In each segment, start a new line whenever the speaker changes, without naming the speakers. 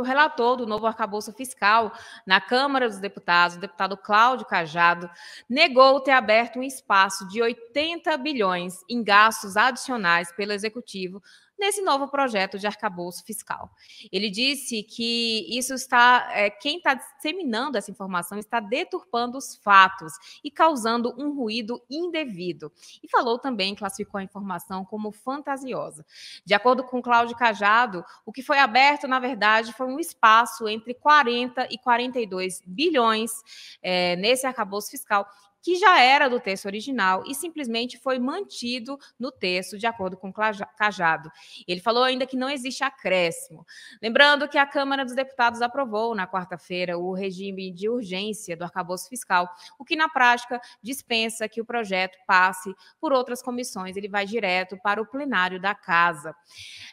o relator do novo arcabouço fiscal na Câmara dos Deputados, o deputado Cláudio Cajado, negou ter aberto um espaço de 80 bilhões em gastos adicionais pelo executivo nesse novo projeto de arcabouço fiscal. Ele disse que isso está, é, quem está disseminando essa informação está deturpando os fatos e causando um ruído indevido. E falou também, classificou a informação como fantasiosa. De acordo com Cláudio Cajado, o que foi aberto, na verdade, foi um espaço entre 40 e 42 bilhões é, nesse arcabouço fiscal que já era do texto original e simplesmente foi mantido no texto, de acordo com Cajado. Ele falou ainda que não existe acréscimo. Lembrando que a Câmara dos Deputados aprovou na quarta-feira o regime de urgência do arcabouço fiscal, o que na prática dispensa que o projeto passe por outras comissões, ele vai direto para o plenário da Casa.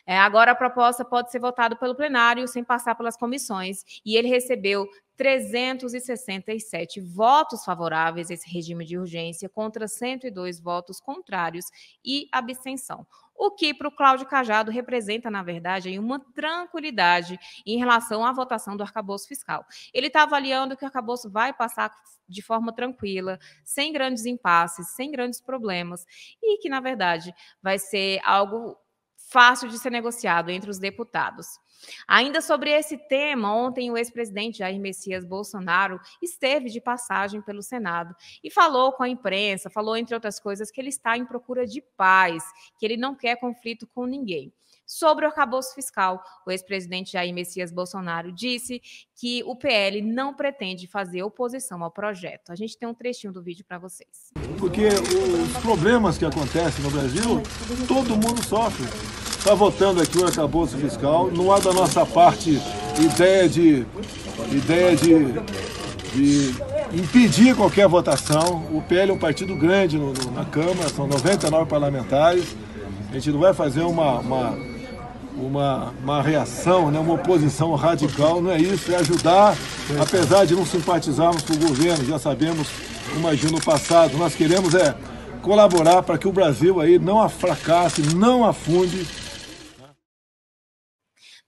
É, agora a proposta pode ser votada pelo plenário sem passar pelas comissões e ele recebeu 367 votos favoráveis a esse regime de urgência contra 102 votos contrários e abstenção. O que para o Cláudio Cajado representa, na verdade, uma tranquilidade em relação à votação do arcabouço fiscal. Ele está avaliando que o arcabouço vai passar de forma tranquila, sem grandes impasses, sem grandes problemas, e que, na verdade, vai ser algo fácil de ser negociado entre os deputados. Ainda sobre esse tema, ontem o ex-presidente Jair Messias Bolsonaro esteve de passagem pelo Senado e falou com a imprensa, falou, entre outras coisas, que ele está em procura de paz, que ele não quer conflito com ninguém. Sobre o arcabouço fiscal, o ex-presidente Jair Messias Bolsonaro disse que o PL não pretende fazer oposição ao projeto. A gente tem um trechinho do vídeo para vocês.
Porque os problemas que acontecem no Brasil, todo mundo sofre. Está votando aqui o arcabouço fiscal. Não há é da nossa parte ideia de, ideia de, de impedir qualquer votação. O PL é um partido grande no, no, na Câmara, são 99 parlamentares. A gente não vai fazer uma, uma, uma, uma reação, né, uma oposição radical, não é isso, é ajudar, apesar de não simpatizarmos com o governo, já sabemos, imagino, no passado. Nós queremos é colaborar para que o Brasil aí não fracasse, não afunde.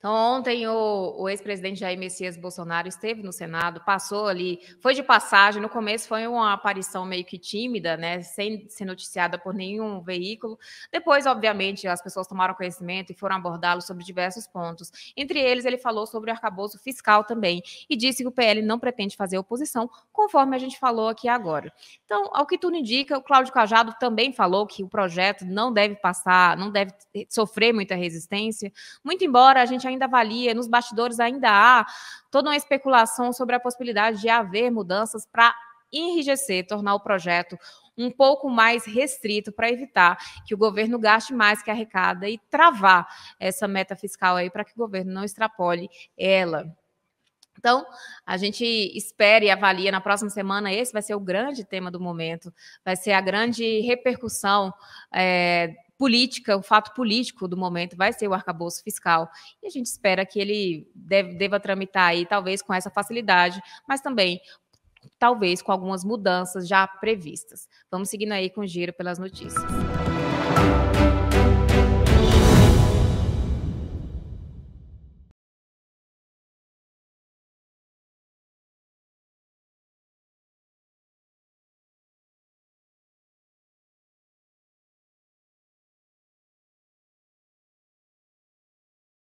Então, ontem o, o ex-presidente Jair Messias Bolsonaro esteve no Senado, passou ali, foi de passagem, no começo foi uma aparição meio que tímida, né, sem ser noticiada por nenhum veículo. Depois, obviamente, as pessoas tomaram conhecimento e foram abordá-lo sobre diversos pontos. Entre eles, ele falou sobre o arcabouço fiscal também e disse que o PL não pretende fazer oposição, conforme a gente falou aqui agora. Então, ao que tudo indica, o Cláudio Cajado também falou que o projeto não deve passar, não deve sofrer muita resistência, muito embora a gente ainda ainda avalia, nos bastidores ainda há toda uma especulação sobre a possibilidade de haver mudanças para enrijecer, tornar o projeto um pouco mais restrito para evitar que o governo gaste mais que arrecada e travar essa meta fiscal aí para que o governo não extrapole ela. Então, a gente espera e avalia na próxima semana. Esse vai ser o grande tema do momento, vai ser a grande repercussão é, política, o fato político do momento vai ser o arcabouço fiscal. E a gente espera que ele deve, deva tramitar aí, talvez com essa facilidade, mas também talvez com algumas mudanças já previstas. Vamos seguindo aí com o giro pelas notícias.